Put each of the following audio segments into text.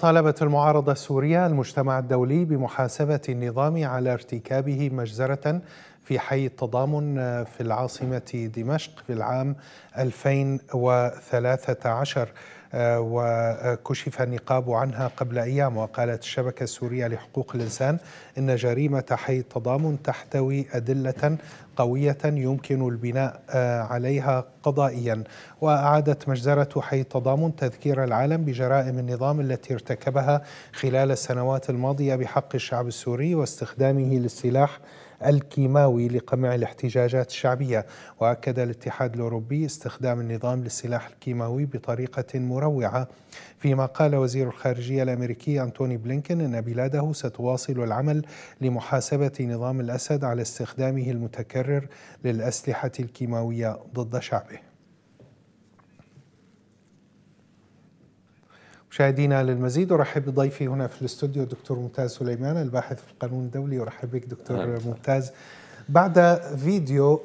طالبت المعارضة السورية المجتمع الدولي بمحاسبة النظام على ارتكابه مجزرة في حي التضامن في العاصمة دمشق في العام 2013 آه، وكشف النقاب عنها قبل أيام وقالت الشبكة السورية لحقوق الإنسان إن جريمة حي التضامن تحتوي أدلة قوية يمكن البناء آه، عليها قضائيا وأعادت مجزرة حي التضامن تذكير العالم بجرائم النظام التي ارتكبها خلال السنوات الماضية بحق الشعب السوري واستخدامه للسلاح الكيماوي لقمع الاحتجاجات الشعبية وأكد الاتحاد الأوروبي استخدام النظام للسلاح الكيماوي بطريقة مروعة فيما قال وزير الخارجية الأمريكي أنتوني بلينكن أن بلاده ستواصل العمل لمحاسبة نظام الأسد على استخدامه المتكرر للأسلحة الكيماوية ضد شعبه مشاهدينا للمزيد ارحب بضيفي هنا في الاستوديو دكتور ممتاز سليمان الباحث في القانون الدولي ارحب بك دكتور ممتاز بعد فيديو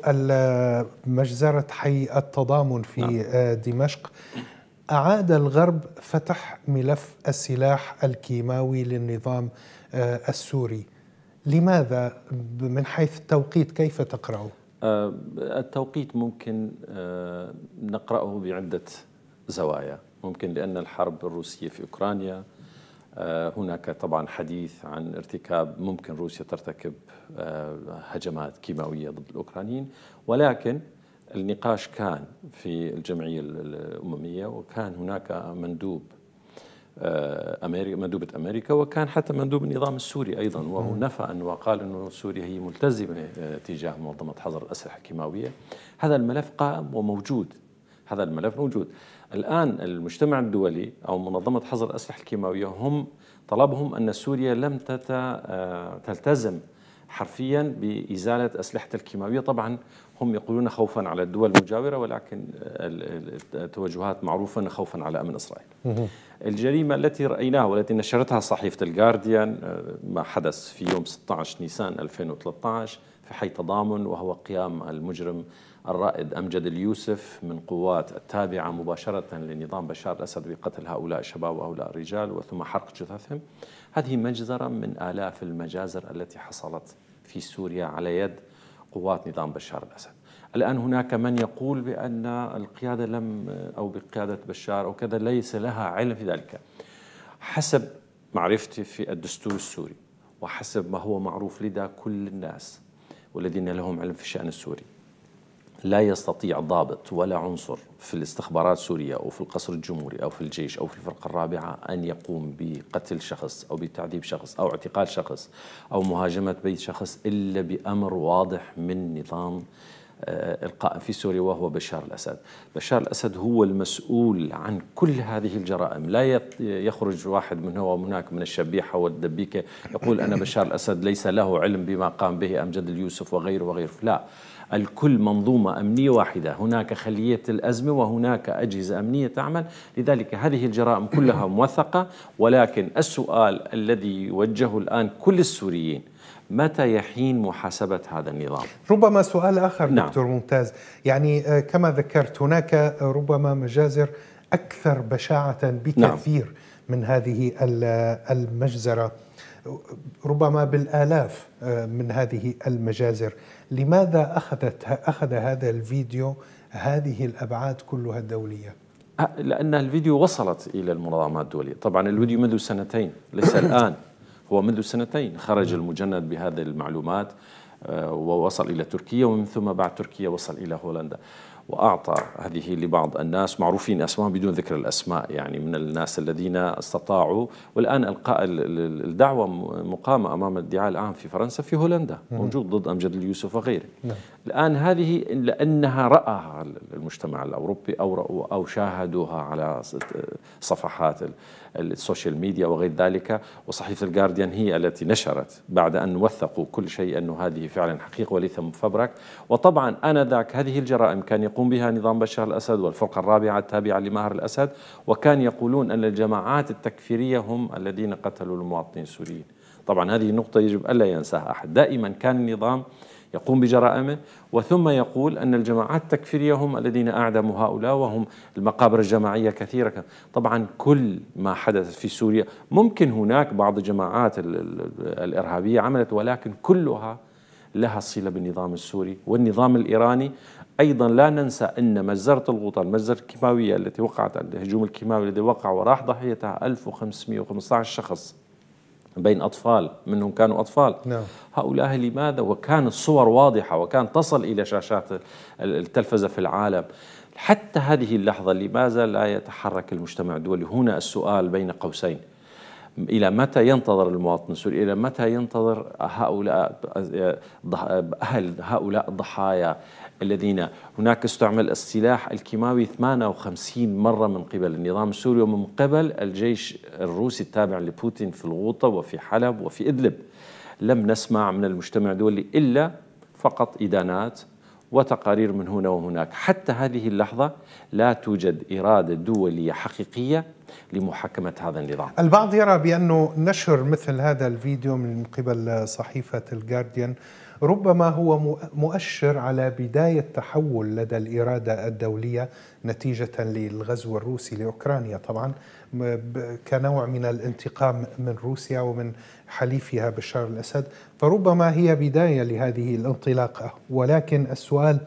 مجزرة حي التضامن في نعم. آه، دمشق أعاد الغرب فتح ملف السلاح الكيماوي للنظام آه، السوري لماذا من حيث التوقيت كيف تقرأه؟ آه، التوقيت ممكن نقرأه بعدة زوايا ممكن لأن الحرب الروسية في أوكرانيا آه، هناك طبعا حديث عن ارتكاب ممكن روسيا ترتكب آه، هجمات كيماوية ضد الأوكرانيين ولكن النقاش كان في الجمعية الأممية وكان هناك مندوب آه، أمريكا مندوبة أمريكا وكان حتى مندوب النظام السوري أيضا وهو نفى أن وقال أن سوريا هي ملتزمة تجاه منظمة حظر الأسلحة الكيماوية هذا الملف قائم وموجود هذا الملف موجود الآن المجتمع الدولي أو منظمة حظر الأسلحة الكيماوية هم طلبهم أن سوريا لم آه، تلتزم حرفيا بإزالة أسلحة الكيماوية طبعا هم يقولون خوفا على الدول المجاورة ولكن التوجهات معروفة خوفا على أمن إسرائيل الجريمة التي رأيناها والتي نشرتها صحيفة الجارديان آه، ما حدث في يوم 16 نيسان 2013 في حي تضامن وهو قيام المجرم الرائد أمجد اليوسف من قوات التابعة مباشرة لنظام بشار الأسد بقتل هؤلاء الشباب وهؤلاء الرجال وثم حرق جثثهم هذه مجزرة من آلاف المجازر التي حصلت في سوريا على يد قوات نظام بشار الأسد الآن هناك من يقول بأن القيادة لم أو بقيادة بشار أو كذا ليس لها علم في ذلك حسب معرفتي في الدستور السوري وحسب ما هو معروف لدى كل الناس والذين لهم علم في الشأن السوري لا يستطيع ضابط ولا عنصر في الاستخبارات السورية أو في القصر الجمهوري أو في الجيش أو في الفرقة الرابعة أن يقوم بقتل شخص أو بتعذيب شخص أو اعتقال شخص أو مهاجمة بيت شخص إلا بأمر واضح من نظام آه، القائم في سوريا وهو بشار الأسد بشار الأسد هو المسؤول عن كل هذه الجرائم لا يخرج واحد من هو هناك من الشبيحة والدبيكة يقول أنا بشار الأسد ليس له علم بما قام به أمجد اليوسف وغيره وغيره لا الكل منظومة أمنية واحدة هناك خلية الأزمة وهناك أجهزة أمنية تعمل لذلك هذه الجرائم كلها موثقة ولكن السؤال الذي يوجهه الآن كل السوريين متى يحين محاسبة هذا النظام؟ ربما سؤال آخر نعم. دكتور ممتاز يعني آه، كما ذكرت هناك ربما مجازر أكثر بشاعة نعم. بكثير نعم. من هذه المجزرة ربما بالآلاف آه، من هذه المجازر لماذا أخذت أخذ هذا الفيديو هذه الأبعاد كلها الدولية؟ لأن الفيديو وصلت إلى المنظمات الدولية طبعا الفيديو منذ سنتين ليس الآن هو منذ سنتين خرج المجند بهذه المعلومات آه، ووصل إلى تركيا ومن ثم بعد تركيا وصل إلى هولندا وأعطى هذه لبعض الناس معروفين أسمائهم بدون ذكر الأسماء يعني من الناس الذين استطاعوا والآن ألقاء الدعوة مقامة أمام الادعاء العام في فرنسا في هولندا موجود ضد أمجد اليوسف وغيره نعم. الآن هذه لأنها رآها المجتمع الأوروبي أو رأوا أو شاهدوها على صفحات السوشيال ميديا وغير ذلك وصحيفة الجارديان هي التي نشرت بعد أن وثقوا كل شيء أنه هذه فعلا حقيقة وليس مفبرك وطبعا آنذاك هذه الجرائم كان يقوم بها نظام بشار الأسد والفرقة الرابعة التابعة لمهر الأسد وكان يقولون أن الجماعات التكفيرية هم الذين قتلوا المواطنين السوريين طبعا هذه النقطة يجب ألا ينساها أحد دائما كان النظام يقوم بجرائمه وثم يقول أن الجماعات التكفيرية هم الذين أعدموا هؤلاء وهم المقابر الجماعية كثيرة طبعا كل ما حدث في سوريا ممكن هناك بعض الجماعات الإرهابية عملت ولكن كلها لها صلة بالنظام السوري والنظام الإيراني أيضا لا ننسى أن مجزرة الغوطة المجزرة الكيماوية التي وقعت الهجوم الكيماوي الذي وقع وراح ضحيتها 1515 شخص بين أطفال منهم كانوا أطفال نعم. هؤلاء لماذا وكان الصور واضحة وكان تصل إلى شاشات التلفزة في العالم حتى هذه اللحظة لماذا لا يتحرك المجتمع الدولي هنا السؤال بين قوسين إلى متى ينتظر المواطن السوري إلى متى ينتظر هؤلاء أهل هؤلاء الضحايا الذين هناك استعمل السلاح الكيماوي 58 مرة من قبل النظام السوري ومن قبل الجيش الروسي التابع لبوتين في الغوطة وفي حلب وفي إدلب لم نسمع من المجتمع الدولي إلا فقط إدانات وتقارير من هنا وهناك حتى هذه اللحظة لا توجد إرادة دولية حقيقية لمحاكمة هذا النظام البعض يرى بأنه نشر مثل هذا الفيديو من قبل صحيفة الجارديان ربما هو مؤشر على بداية تحول لدى الإرادة الدولية نتيجة للغزو الروسي لأوكرانيا طبعا كنوع من الانتقام من روسيا ومن حليفها بشار الأسد فربما هي بداية لهذه الانطلاقة ولكن السؤال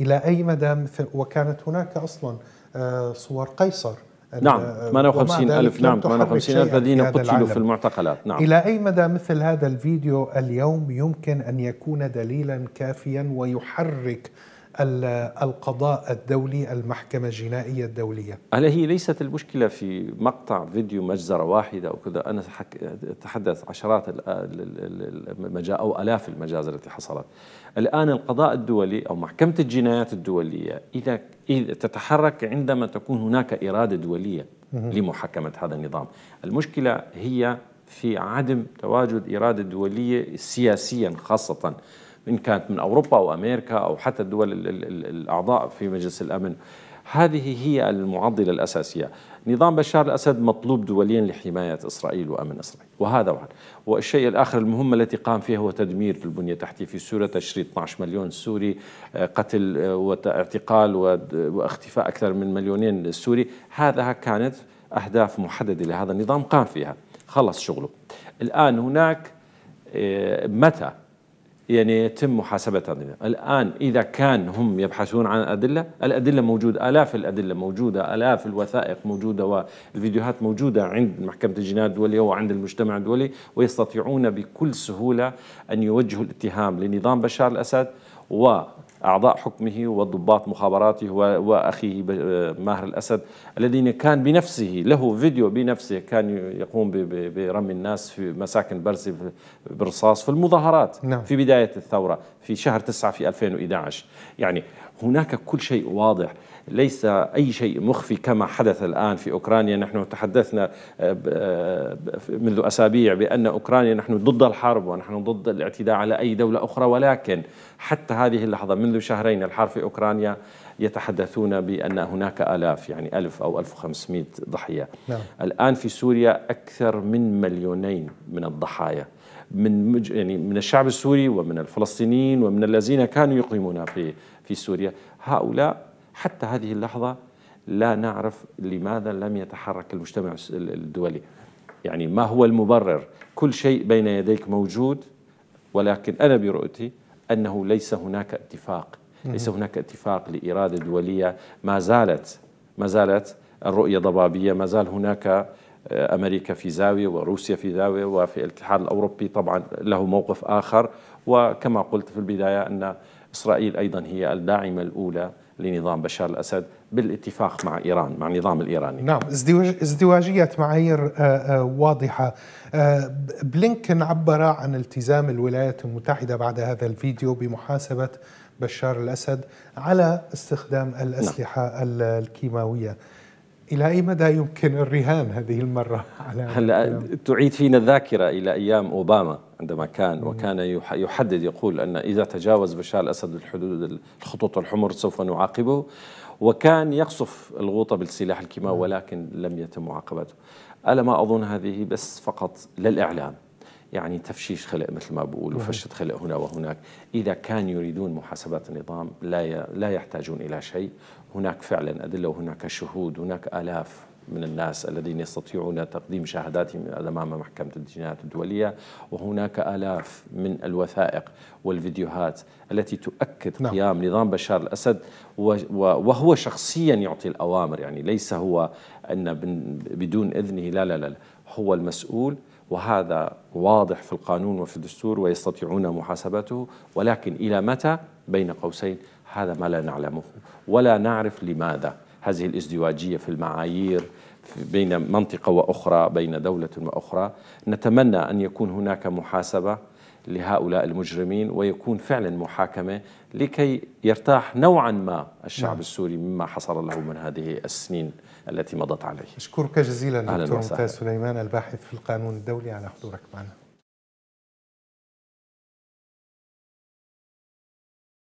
إلى أي مدى وكانت هناك أصلا آه، صور قيصر نعم 58 ألف نعم 58 ألف الذين قتلوا في المعتقلات نعم إلى أي مدى مثل هذا الفيديو اليوم يمكن أن يكون دليلا كافيا ويحرك القضاء الدولي المحكمة الجنائية الدولية هل هي ليست المشكلة في مقطع فيديو مجزرة واحدة أو كذا أنا أتحدث عشرات المجا أو ألاف المجازر التي حصلت الآن القضاء الدولي أو محكمة الجنايات الدولية إذا تتحرك عندما تكون هناك إرادة دولية لمحاكمة هذا النظام المشكلة هي في عدم تواجد إرادة دولية سياسيا خاصة إن كانت من أوروبا أو أمريكا أو حتى الدول الأعضاء في مجلس الأمن هذه هي المعضلة الأساسية نظام بشار الأسد مطلوب دوليا لحماية إسرائيل وأمن إسرائيل وهذا واحد والشيء الآخر المهمة التي قام فيها هو تدمير في البنية التحتية في سوريا تشريد 12 مليون سوري آه، قتل آه، واعتقال واختفاء أكثر من مليونين سوري هذا كانت أهداف محددة لهذا النظام قام فيها خلص شغله الآن هناك آه، متى يعني يتم محاسبتها الآن إذا كان هم يبحثون عن أدلة الأدلة موجودة آلاف الأدلة موجودة آلاف الوثائق موجودة والفيديوهات موجودة عند محكمة الجناية الدولية وعند المجتمع الدولي ويستطيعون بكل سهولة أن يوجهوا الاتهام لنظام بشار الأسد و أعضاء حكمه وضباط مخابراته وأخيه ماهر الأسد الذين كان بنفسه له فيديو بنفسه كان يقوم برمي الناس في مساكن برزة برصاص في المظاهرات نعم. في بداية الثورة في شهر 9 في 2011 يعني هناك كل شيء واضح ليس أي شيء مخفي كما حدث الآن في أوكرانيا نحن تحدثنا آه، آه، منذ أسابيع بأن أوكرانيا نحن ضد الحرب ونحن ضد الاعتداء على أي دولة أخرى ولكن حتى هذه اللحظة منذ شهرين الحرب في أوكرانيا يتحدثون بأن هناك آلاف يعني ألف أو 1500 ضحية نعم. الآن في سوريا أكثر من مليونين من الضحايا من يعني من الشعب السوري ومن الفلسطينيين ومن الذين كانوا يقيمون في في سوريا هؤلاء حتى هذه اللحظة لا نعرف لماذا لم يتحرك المجتمع الدولي يعني ما هو المبرر كل شيء بين يديك موجود ولكن أنا برؤيتي أنه ليس هناك اتفاق ليس هناك اتفاق لإرادة دولية ما زالت ما زالت الرؤية ضبابية ما زال هناك امريكا في زاويه وروسيا في زاويه وفي الاتحاد الاوروبي طبعا له موقف اخر وكما قلت في البدايه ان اسرائيل ايضا هي الداعمه الاولى لنظام بشار الاسد بالاتفاق مع ايران مع النظام الايراني نعم ازدواجيه معايير آه، آه، واضحه آه، بلينكن عبر عن التزام الولايات المتحده بعد هذا الفيديو بمحاسبه بشار الاسد على استخدام الاسلحه نعم. الكيماويه إلى أي مدى يمكن الرهان هذه المرة على هلا تعيد فينا الذاكرة إلى أيام أوباما عندما كان وكان يحدد يقول أن إذا تجاوز بشار الأسد الحدود الخطوط الحمر سوف نعاقبه وكان يقصف الغوطة بالسلاح الكيماوي ولكن لم يتم معاقبته ألا ما أظن هذه بس فقط للإعلام يعني تفشيش خلق مثل ما بيقولوا نعم. فشة خلق هنا وهناك إذا كان يريدون محاسبة النظام لا لا يحتاجون إلى شيء هناك فعلا أدلة وهناك شهود هناك آلاف من الناس الذين يستطيعون تقديم شهاداتهم امام محكمه الجنايات الدوليه وهناك الاف من الوثائق والفيديوهات التي تؤكد نعم. قيام نظام بشار الاسد وهو شخصيا يعطي الاوامر يعني ليس هو ان بدون اذنه لا لا لا هو المسؤول وهذا واضح في القانون وفي الدستور ويستطيعون محاسبته ولكن إلى متى بين قوسين هذا ما لا نعلمه ولا نعرف لماذا هذه الازدواجية في المعايير بين منطقة وأخرى بين دولة وأخرى نتمنى أن يكون هناك محاسبة لهؤلاء المجرمين ويكون فعلا محاكمه لكي يرتاح نوعا ما الشعب نعم. السوري مما حصل له من هذه السنين التي مضت عليه. اشكرك جزيلا دكتور ممتاز سليمان الباحث في القانون الدولي على حضورك معنا.